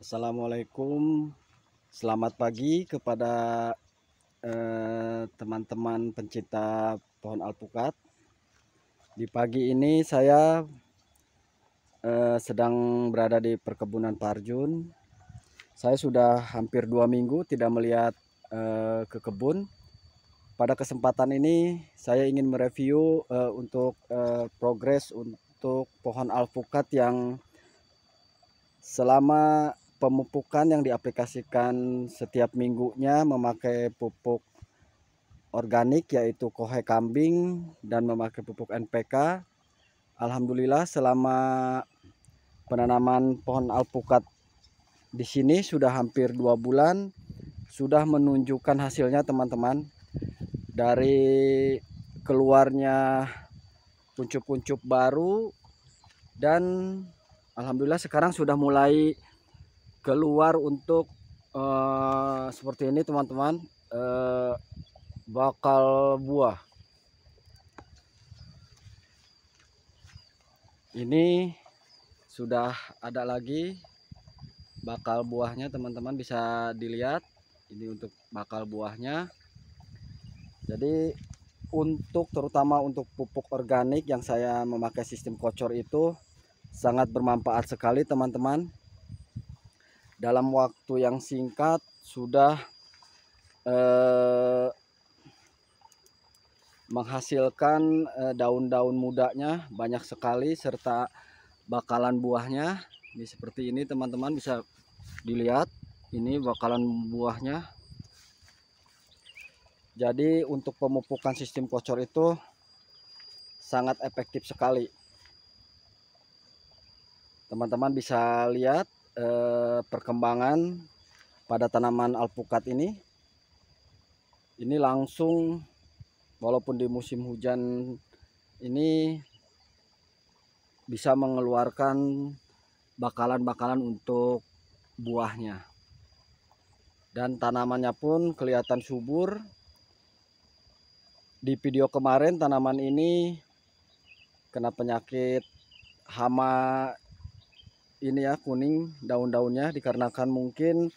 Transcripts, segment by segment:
Assalamualaikum Selamat pagi kepada eh, teman-teman eh, pencinta pohon alpukat Di pagi ini saya eh, sedang berada di perkebunan Parjun Saya sudah hampir dua minggu tidak melihat eh, ke kebun Pada kesempatan ini saya ingin mereview eh, untuk eh, progres untuk pohon alpukat yang selama pemupukan yang diaplikasikan setiap minggunya memakai pupuk organik yaitu kohe kambing dan memakai pupuk NPK. Alhamdulillah selama penanaman pohon alpukat di sini sudah hampir dua bulan sudah menunjukkan hasilnya teman-teman dari keluarnya kuncup-kuncup baru dan alhamdulillah sekarang sudah mulai keluar untuk uh, seperti ini teman-teman uh, bakal buah ini sudah ada lagi bakal buahnya teman-teman bisa dilihat ini untuk bakal buahnya jadi untuk terutama untuk pupuk organik yang saya memakai sistem kocor itu sangat bermanfaat sekali teman-teman dalam waktu yang singkat sudah eh, menghasilkan eh, daun-daun eh, mudanya banyak sekali serta bakalan buahnya ini seperti ini teman-teman bisa dilihat ini bakalan buahnya jadi untuk pemupukan sistem kocor itu sangat efektif sekali teman-teman bisa lihat eh, perkembangan pada tanaman alpukat ini ini langsung walaupun di musim hujan ini bisa mengeluarkan bakalan-bakalan untuk buahnya dan tanamannya pun kelihatan subur di video kemarin tanaman ini kena penyakit hama ini ya kuning daun-daunnya dikarenakan mungkin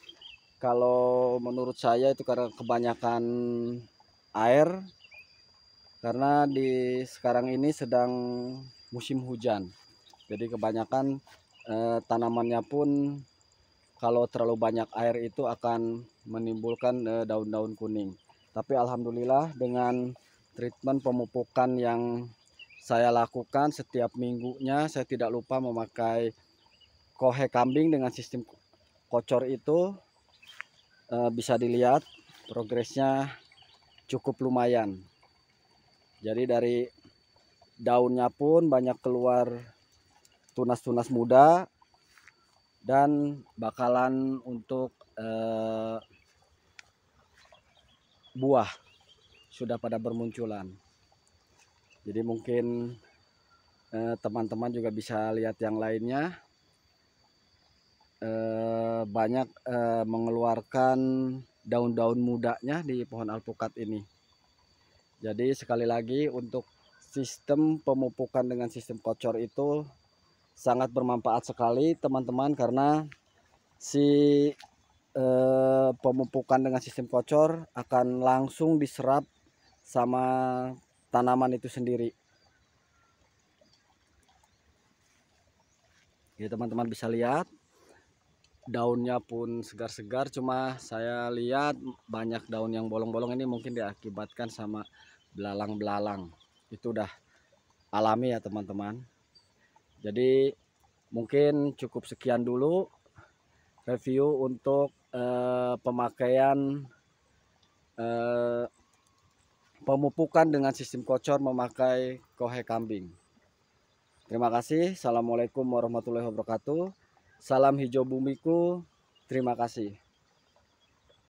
kalau menurut saya itu karena kebanyakan air karena di sekarang ini sedang musim hujan jadi kebanyakan eh, tanamannya pun kalau terlalu banyak air itu akan menimbulkan eh, daun-daun eh, kuning tapi alhamdulillah dengan treatment pemupukan yang saya lakukan setiap minggunya saya tidak lupa memakai kohe kambing dengan sistem kocor itu e, bisa dilihat progresnya cukup lumayan. Jadi dari daunnya pun banyak keluar tunas-tunas muda dan bakalan untuk eh, buah sudah pada bermunculan. Jadi mungkin eh, teman -teman juga bisa lihat yang lainnya eh, banyak eh, mengeluarkan daun-daun mudanya di pohon alpukat ini. Jadi sekali lagi untuk sistem pemupukan dengan sistem kocor itu sangat bermanfaat sekali teman-teman karena si eh, pemupukan dengan sistem kocor akan langsung diserap sama tanaman itu sendiri. Ya teman-teman bisa lihat daunnya pun segar-segar cuma saya lihat banyak daun yang bolong-bolong ini mungkin diakibatkan sama belalang-belalang itu udah alami ya teman-teman jadi mungkin cukup sekian dulu review untuk eh, pemakaian eh, pemupukan dengan sistem kocor memakai kohe kambing terima kasih assalamualaikum warahmatullahi wabarakatuh Salam hijau bumiku. Terima kasih.